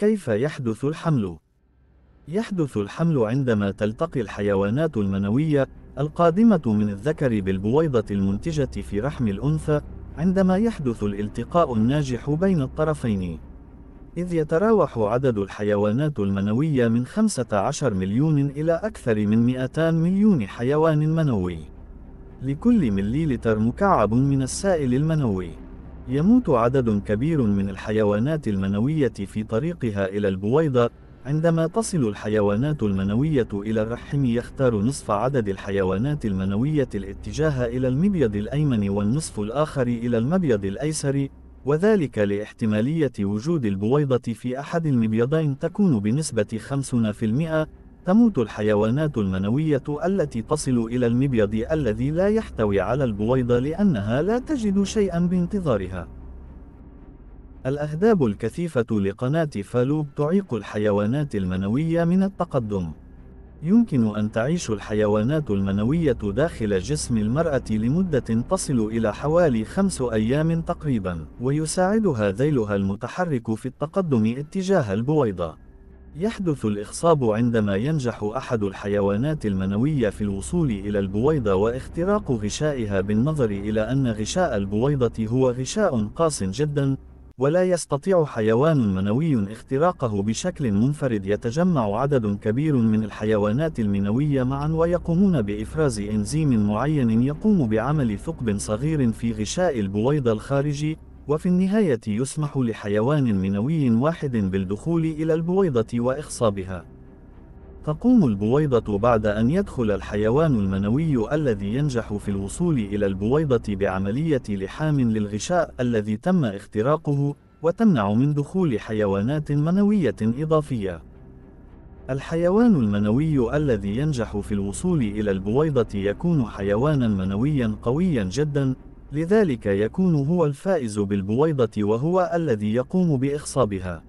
كيف يحدث الحمل؟ يحدث الحمل عندما تلتقي الحيوانات المنوية القادمة من الذكر بالبويضة المنتجة في رحم الأنثى عندما يحدث الالتقاء الناجح بين الطرفين إذ يتراوح عدد الحيوانات المنوية من 15 مليون إلى أكثر من 200 مليون حيوان منوي لكل مليلتر مكعب من السائل المنوي يموت عدد كبير من الحيوانات المنوية في طريقها إلى البويضة عندما تصل الحيوانات المنوية إلى الرحم يختار نصف عدد الحيوانات المنوية الاتجاه إلى المبيض الأيمن والنصف الآخر إلى المبيض الأيسر وذلك لاحتمالية وجود البويضة في أحد المبيضين تكون بنسبة 50% تموت الحيوانات المنوية التي تصل إلى المبيض الذي لا يحتوي على البويضة لأنها لا تجد شيئا بانتظارها. الأهداب الكثيفة لقناة فالوب تعيق الحيوانات المنوية من التقدم. يمكن أن تعيش الحيوانات المنوية داخل جسم المرأة لمدة تصل إلى حوالي خمس أيام تقريبا، ويساعدها ذيلها المتحرك في التقدم اتجاه البويضة. يحدث الإخصاب عندما ينجح أحد الحيوانات المنوية في الوصول إلى البويضة واختراق غشائها بالنظر إلى أن غشاء البويضة هو غشاء قاس جدا ولا يستطيع حيوان منوي اختراقه بشكل منفرد يتجمع عدد كبير من الحيوانات المنوية معا ويقومون بإفراز إنزيم معين يقوم بعمل ثقب صغير في غشاء البويضة الخارجي وفي النهاية يسمح لحيوان منوي واحد بالدخول إلى البويضة وإخصابها. تقوم البويضة بعد أن يدخل الحيوان المنوي الذي ينجح في الوصول إلى البويضة بعملية لحام للغشاء الذي تم اختراقه وتمنع من دخول حيوانات منوية إضافية. الحيوان المنوي الذي ينجح في الوصول إلى البويضة يكون حيوانًا منويًا قويًا جدًا لذلك يكون هو الفائز بالبويضة وهو الذي يقوم بإخصابها.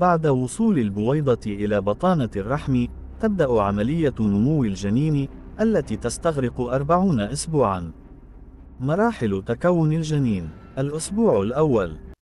بعد وصول البويضة إلى بطانة الرحم، تبدأ عملية نمو الجنين التي تستغرق أربعون أسبوعًا. مراحل تكون الجنين الأسبوع الأول